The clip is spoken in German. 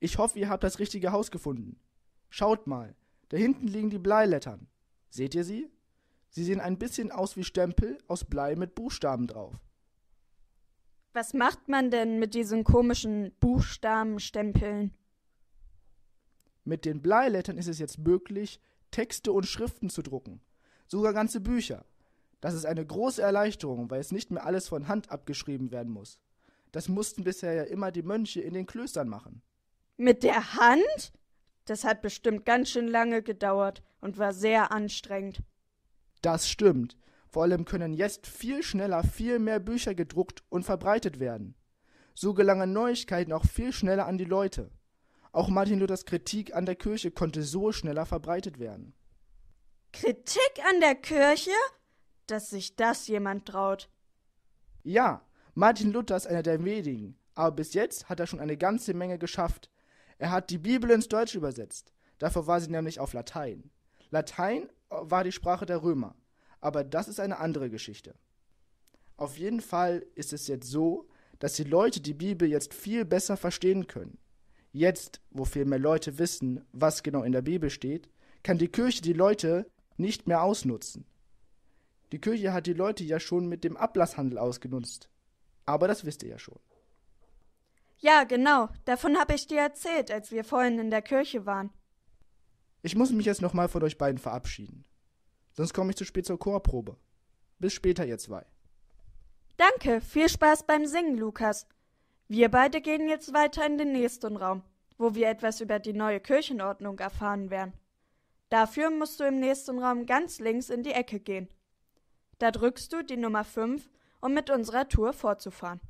Ich hoffe, ihr habt das richtige Haus gefunden. Schaut mal, da hinten liegen die Bleilettern. Seht ihr sie? Sie sehen ein bisschen aus wie Stempel aus Blei mit Buchstaben drauf. Was macht man denn mit diesen komischen Buchstabenstempeln? Mit den Bleilettern ist es jetzt möglich, Texte und Schriften zu drucken. Sogar ganze Bücher. Das ist eine große Erleichterung, weil es nicht mehr alles von Hand abgeschrieben werden muss. Das mussten bisher ja immer die Mönche in den Klöstern machen. Mit der Hand? Das hat bestimmt ganz schön lange gedauert und war sehr anstrengend. Das stimmt. Vor allem können jetzt viel schneller viel mehr Bücher gedruckt und verbreitet werden. So gelangen Neuigkeiten auch viel schneller an die Leute. Auch Martin Luthers Kritik an der Kirche konnte so schneller verbreitet werden. Kritik an der Kirche? Dass sich das jemand traut. Ja, Martin Luther ist einer der wenigen, aber bis jetzt hat er schon eine ganze Menge geschafft, er hat die Bibel ins Deutsche übersetzt. Davor war sie nämlich auf Latein. Latein äh, war die Sprache der Römer. Aber das ist eine andere Geschichte. Auf jeden Fall ist es jetzt so, dass die Leute die Bibel jetzt viel besser verstehen können. Jetzt, wo viel mehr Leute wissen, was genau in der Bibel steht, kann die Kirche die Leute nicht mehr ausnutzen. Die Kirche hat die Leute ja schon mit dem Ablasshandel ausgenutzt. Aber das wisst ihr ja schon. Ja, genau. Davon habe ich dir erzählt, als wir vorhin in der Kirche waren. Ich muss mich jetzt nochmal von euch beiden verabschieden. Sonst komme ich zu spät zur Chorprobe. Bis später, ihr zwei. Danke, viel Spaß beim Singen, Lukas. Wir beide gehen jetzt weiter in den nächsten Raum, wo wir etwas über die neue Kirchenordnung erfahren werden. Dafür musst du im nächsten Raum ganz links in die Ecke gehen. Da drückst du die Nummer 5, um mit unserer Tour fortzufahren.